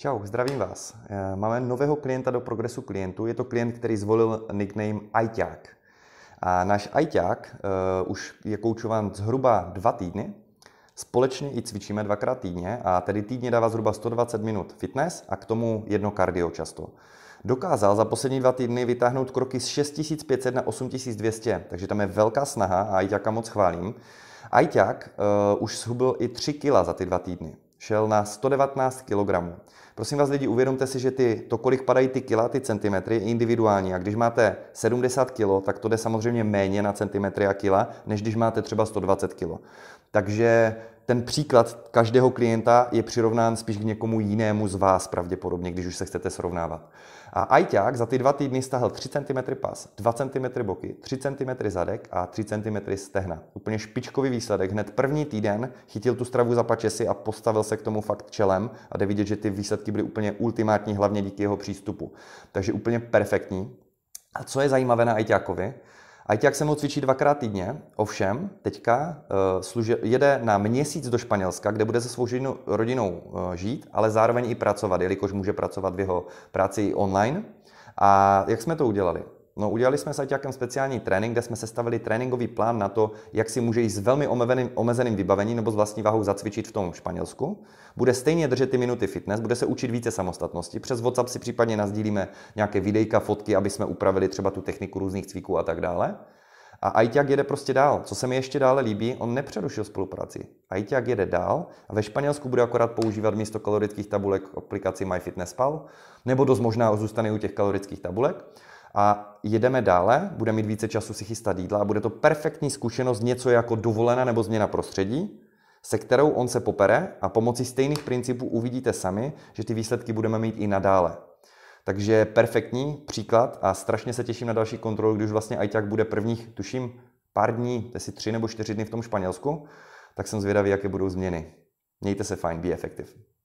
Čau, zdravím vás. Eh, máme nového klienta do progresu klientů. Je to klient, který zvolil nickname Ajťák. A náš Ajťák uh, už je koučován zhruba dva týdny. Společně i cvičíme dvakrát týdně a tedy týdně dává zhruba 120 minut fitness a k tomu jedno kardio často. Dokázal za poslední dva týdny vytáhnout kroky z 6500 na 8200, takže tam je velká snaha a Ajťáka moc chválím. Ajťák uh, už zhubil i 3 kila za ty dva týdny šel na 119 kg. Prosím vás lidi, uvědomte si, že ty, to, kolik padají ty kila, ty centimetry, je individuální. A když máte 70 kg, tak to jde samozřejmě méně na centimetry a kila, než když máte třeba 120 kg. Takže ten příklad každého klienta je přirovnán spíš k někomu jinému z vás pravděpodobně, když už se chcete srovnávat. A ajťák za ty dva týdny stahl 3 cm pas, 2 cm boky, 3 cm zadek a 3 cm stehna. Úplně špičkový výsledek. Hned první týden chytil tu stravu za pačesy a postavil se k tomu fakt čelem a jde vidět, že ty výsledky byly úplně ultimátní, hlavně díky jeho přístupu. Takže úplně perfektní. A co je zajímavé na ajťákovi, Ajťák se mnou cvičí dvakrát týdně, ovšem teďka eh, služe, jede na měsíc do Španělska, kde bude se svou rodinou eh, žít, ale zároveň i pracovat, jelikož může pracovat v jeho práci online. A jak jsme to udělali? No, udělali jsme s Aťákem speciální trénink, kde jsme sestavili tréninkový plán na to, jak si může jít s velmi omezeným, omezeným vybavením nebo s vlastní váhou zacvičit v tom Španělsku. Bude stejně držet ty minuty fitness, bude se učit více samostatnosti. Přes WhatsApp si případně nazdílíme nějaké videjka, fotky, aby jsme upravili třeba tu techniku různých cviků a tak dále. A Ajťák jede prostě dál. Co se mi ještě dále líbí, on nepřerušil spolupráci. Ajťák jede dál a ve Španělsku bude akorát používat místo kalorických tabulek aplikaci MyFitnessPal, nebo dost možná zůstane u těch kalorických tabulek a jedeme dále, bude mít více času si chystat jídla a bude to perfektní zkušenost něco jako dovolena nebo změna prostředí, se kterou on se popere a pomocí stejných principů uvidíte sami, že ty výsledky budeme mít i nadále. Takže perfektní příklad a strašně se těším na další kontrolu, když vlastně ajťák bude prvních, tuším, pár dní, asi tři nebo čtyři dny v tom Španělsku, tak jsem zvědavý, jaké budou změny. Mějte se fajn, be effective.